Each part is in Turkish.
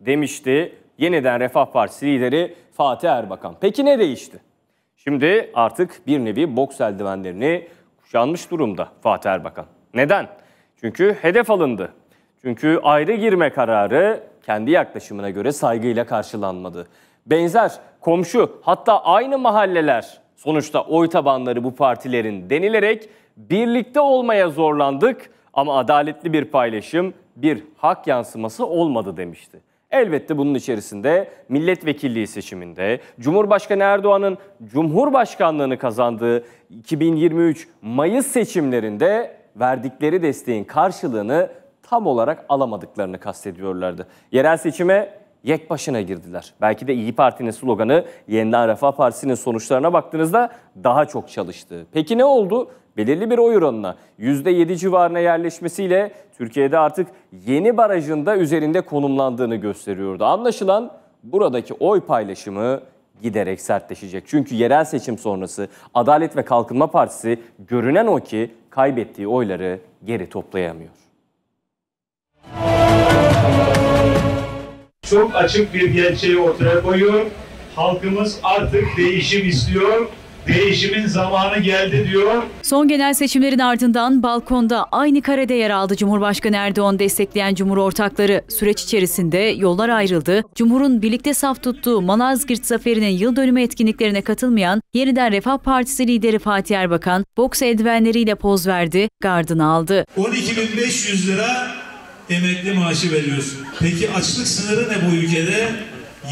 demişti yeniden Refah Partisi lideri Fatih Erbakan. Peki ne değişti? Şimdi artık bir nevi boks eldivenlerini kuşanmış durumda Fatih Erbakan. Neden? Çünkü hedef alındı. Çünkü ayrı girme kararı kendi yaklaşımına göre saygıyla karşılanmadı. Benzer, komşu, hatta aynı mahalleler sonuçta oy tabanları bu partilerin denilerek birlikte olmaya zorlandık ama adaletli bir paylaşım, bir hak yansıması olmadı demişti. Elbette bunun içerisinde milletvekilliği seçiminde Cumhurbaşkanı Erdoğan'ın Cumhurbaşkanlığını kazandığı 2023 Mayıs seçimlerinde verdikleri desteğin karşılığını tam olarak alamadıklarını kastediyorlardı. Yerel seçime yek başına girdiler. Belki de İyi Parti'nin sloganı Yeniden Refah Partisi'nin sonuçlarına baktığınızda daha çok çalıştı. Peki ne oldu? belirli bir oy oranına %7 civarına yerleşmesiyle Türkiye'de artık yeni barajında üzerinde konumlandığını gösteriyordu. Anlaşılan buradaki oy paylaşımı giderek sertleşecek. Çünkü yerel seçim sonrası Adalet ve Kalkınma Partisi görünen o ki kaybettiği oyları geri toplayamıyor. Çok açık bir gerçeği ortaya koyuyor. Halkımız artık değişim istiyor Değişimin zamanı geldi diyor. Son genel seçimlerin ardından balkonda aynı karede yer aldı Cumhurbaşkanı Erdoğan destekleyen Cumhur ortakları. Süreç içerisinde yollar ayrıldı. Cumhur'un birlikte saf tuttuğu Malazgirt zaferinin yıl dönümü etkinliklerine katılmayan yeniden Refah Partisi lideri Fatih Erbakan boks eldivenleriyle poz verdi, gardını aldı. 12.500 lira emekli maaşı veriyorsun. Peki açlık sınırı ne bu ülkede?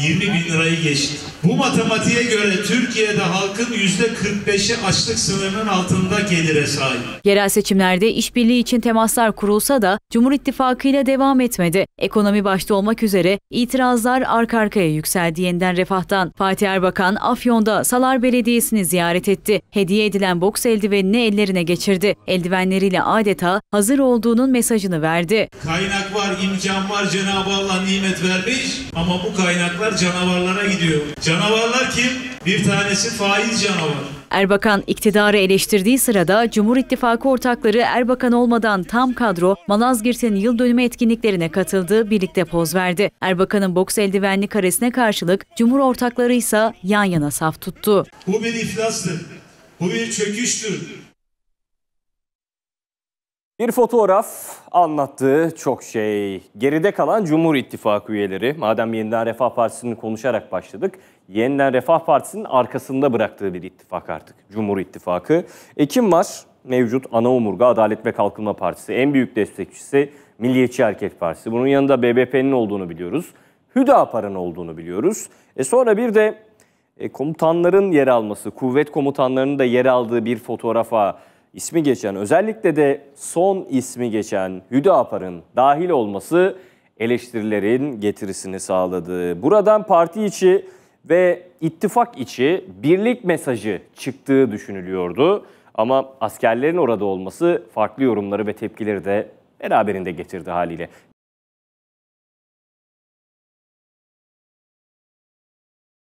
20 bin lirayı geçti. Bu matematiğe göre Türkiye'de halkın yüzde %45'i açlık sınırının altında gelire sahip. Yerel seçimlerde işbirliği için temaslar kurulsa da Cumhur İttifakı ile devam etmedi. Ekonomi başta olmak üzere itirazlar arka arkaya yükseldi yeniden refahtan. Fatih Erbakan Afyon'da Salar Belediyesi'ni ziyaret etti. Hediye edilen boks eldivenini ellerine geçirdi. Eldivenleriyle adeta hazır olduğunun mesajını verdi. Kaynak var, imkan var Cenab-ı Allah nimet vermiş ama bu kaynaklar canavarlara gidiyor Canavarlar kim? Bir tanesi faiz canavar. Erbakan iktidarı eleştirdiği sırada Cumhur İttifakı ortakları Erbakan olmadan tam kadro Malazgirt'in yıl dönümü etkinliklerine katıldı, birlikte poz verdi. Erbakan'ın boks eldivenli karesine karşılık Cumhur ortakları ise yan yana saf tuttu. Bu bir iflastır, bu bir çöküştür, bir fotoğraf anlattığı çok şey. Geride kalan Cumhur İttifakı üyeleri, madem Yeniden Refah Partisi'ni konuşarak başladık, Yeniden Refah Partisi'nin arkasında bıraktığı bir ittifak artık. Cumhur İttifakı. ekim kim var? Mevcut ana omurga Adalet ve Kalkınma Partisi. En büyük destekçisi Milliyetçi Hareket Partisi. Bunun yanında BBP'nin olduğunu biliyoruz. Hüdapar'ın olduğunu biliyoruz. E sonra bir de e, komutanların yer alması, kuvvet komutanlarının da yer aldığı bir fotoğrafa ismi geçen özellikle de son ismi geçen Hüdapar'ın dahil olması eleştirilerin getirisini sağladı. Buradan parti içi ve ittifak içi birlik mesajı çıktığı düşünülüyordu. Ama askerlerin orada olması farklı yorumları ve tepkileri de beraberinde getirdi haliyle.